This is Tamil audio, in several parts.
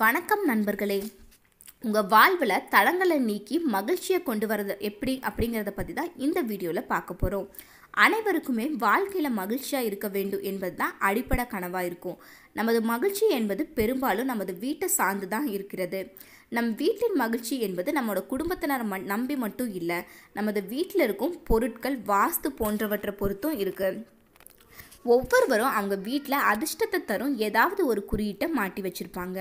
வணக்கம் நண்பர்களே உங்கள் வாழ்வில் தளங்களை நீக்கி மகிழ்ச்சியை கொண்டு வரது எப்படி அப்படிங்கிறத பற்றி தான் இந்த வீடியோவில் பார்க்க போகிறோம் அனைவருக்குமே வாழ்க்கையில் மகிழ்ச்சியாக இருக்க வேண்டும் என்பது தான் அடிப்படை கனவாக இருக்கும் நமது மகிழ்ச்சி என்பது பெரும்பாலும் நமது வீட்டை சார்ந்து தான் இருக்கிறது நம் வீட்டின் மகிழ்ச்சி என்பது நம்மளோட குடும்பத்தினர் ம நம்பி மட்டும் இல்லை நமது வீட்டில் இருக்கும் பொருட்கள் வாஸ்து போன்றவற்றை பொறுத்தும் இருக்குது ஒவ்வொருவரும் அவங்க வீட்டில் அதிர்ஷ்டத்தை தரும் ஏதாவது ஒரு குறியீட்டை மாட்டி வச்சுருப்பாங்க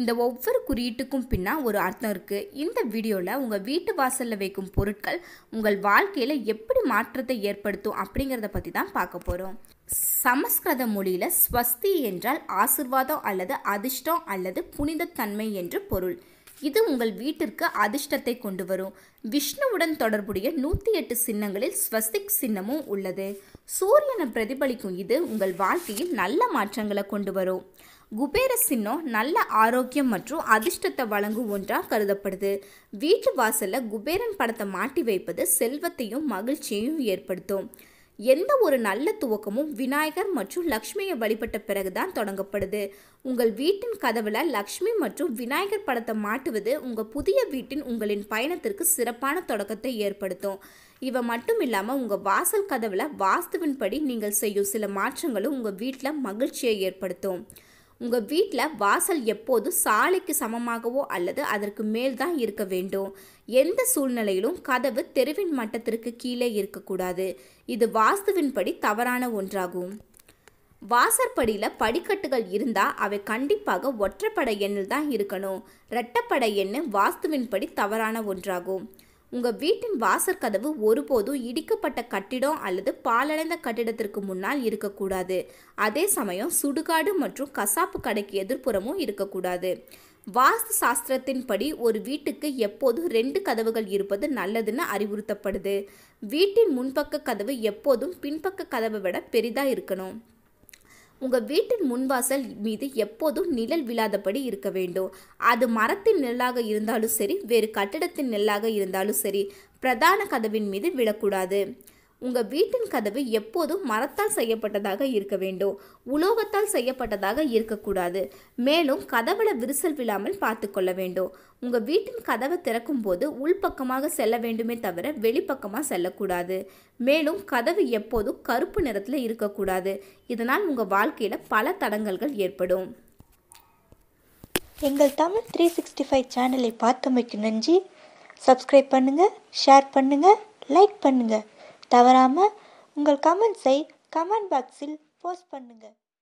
இந்த ஒவ்வொரு குறியீட்டுக்கும் பின்னா ஒரு அர்த்தம் இருக்குது இந்த வீடியோவில் உங்கள் வீட்டு வாசலில் வைக்கும் பொருட்கள் உங்கள் வாழ்க்கையில் எப்படி மாற்றத்தை ஏற்படுத்தும் அப்படிங்கிறத பற்றி தான் பார்க்க போகிறோம் சமஸ்கிருத மொழியில் ஸ்வஸ்தி என்றால் ஆசிர்வாதம் அல்லது அதிர்ஷ்டம் அல்லது புனிதத்தன்மை என்று பொருள் இது உங்கள் வீட்டிற்கு அதிர்ஷ்டத்தை கொண்டு வரும் விஷ்ணுவுடன் தொடர்புடைய நூற்றி எட்டு சின்னங்களில் ஸ்வஸ்திக் சின்னமும் உள்ளது சூரியனை பிரதிபலிக்கும் இது உங்கள் வாழ்க்கையில் நல்ல மாற்றங்களை கொண்டு வரும் குபேர சின்னம் நல்ல ஆரோக்கியம் மற்றும் அதிர்ஷ்டத்தை வழங்கும் ஒன்றாக கருதப்படுது வீட்டு வாசலில் குபேரன் படத்தை மாட்டி வைப்பது செல்வத்தையும் மகிழ்ச்சியையும் ஏற்படுத்தும் எந்த ஒரு நல்ல துவக்கமும் விநாயகர் மற்றும் லக்ஷ்மியை வழிபட்ட பிறகுதான் தொடங்கப்படுது உங்கள் வீட்டின் கதவுல லக்ஷ்மி மற்றும் விநாயகர் படத்தை மாட்டுவது உங்கள் புதிய வீட்டின் உங்களின் பயணத்திற்கு சிறப்பான தொடக்கத்தை ஏற்படுத்தும் இவை மட்டும் இல்லாமல் உங்கள் வாசல் கதவுல வாஸ்துவின்படி நீங்கள் செய்யும் சில மாற்றங்களும் உங்கள் வீட்டில் மகிழ்ச்சியை ஏற்படுத்தும் உங்கள் வீட்டில் வாசல் எப்போதும் சாலைக்கு சமமாகவோ அல்லது அதற்கு மேல் தான் இருக்க வேண்டும் எந்த சூழ்நிலையிலும் கதவு தெருவின் மட்டத்திற்கு கீழே இருக்கக்கூடாது இது வாஸ்துவின்படி தவறான ஒன்றாகும் வாசற்படியில் படிக்கட்டுகள் இருந்தால் அவை கண்டிப்பாக ஒற்றைப்படை எண்ணில் தான் இருக்கணும் இரட்டப்படை எண்ணு வாஸ்துவின்படி தவறான ஒன்றாகும் உங்கள் வீட்டின் வாசற் கதவு ஒருபோதும் இடிக்கப்பட்ட கட்டிடம் அல்லது பாலடைந்த கட்டிடத்திற்கு முன்னால் இருக்கக்கூடாது அதே சமயம் சுடுகாடு மற்றும் கசாப்பு கடைக்கு எதிர்ப்புறமும் இருக்கக்கூடாது வாஸ்து சாஸ்திரத்தின்படி ஒரு வீட்டுக்கு எப்போதும் ரெண்டு கதவுகள் இருப்பது நல்லதுன்னு அறிவுறுத்தப்படுது வீட்டின் முன்பக்க கதவு எப்போதும் பின்பக்க கதவை விட பெரிதாக இருக்கணும் உங்கள் வீட்டின் முன்வாசல் மீது எப்போதும் நிழல் விழாதபடி இருக்க வேண்டும் அது மரத்தின் நெல்லாக இருந்தாலும் சரி வேறு கட்டிடத்தின் நெல்லாக இருந்தாலும் சரி பிரதான கதவின் மீது விழக்கூடாது உங்கள் வீட்டின் கதவு எப்போதும் மரத்தால் செய்யப்பட்டதாக இருக்க வேண்டும் உலோகத்தால் செய்யப்பட்டதாக இருக்கக்கூடாது மேலும் கதவுல விரிசல் விழாமல் பார்த்து கொள்ள வேண்டும் உங்கள் வீட்டின் கதவை திறக்கும் போது உள்பக்கமாக செல்ல வேண்டுமே தவிர வெளிப்பக்கமாக செல்லக்கூடாது மேலும் கதவு எப்போதும் கருப்பு நிறத்தில் இருக்கக்கூடாது இதனால் உங்கள் வாழ்க்கையில் பல தடங்கல்கள் ஏற்படும் எங்கள் தமிழ் த்ரீ சிக்ஸ்டி ஃபைவ் சேனலை பார்த்தமைக்கு நன்றி சப்ஸ்கிரைப் பண்ணுங்கள் ஷேர் பண்ணுங்கள் லைக் பண்ணுங்கள் தவறாமல் உங்கள் கமெண்ட்ஸை கமெண்ட் பாக்ஸில் போஸ்ட் பண்ணுங்கள்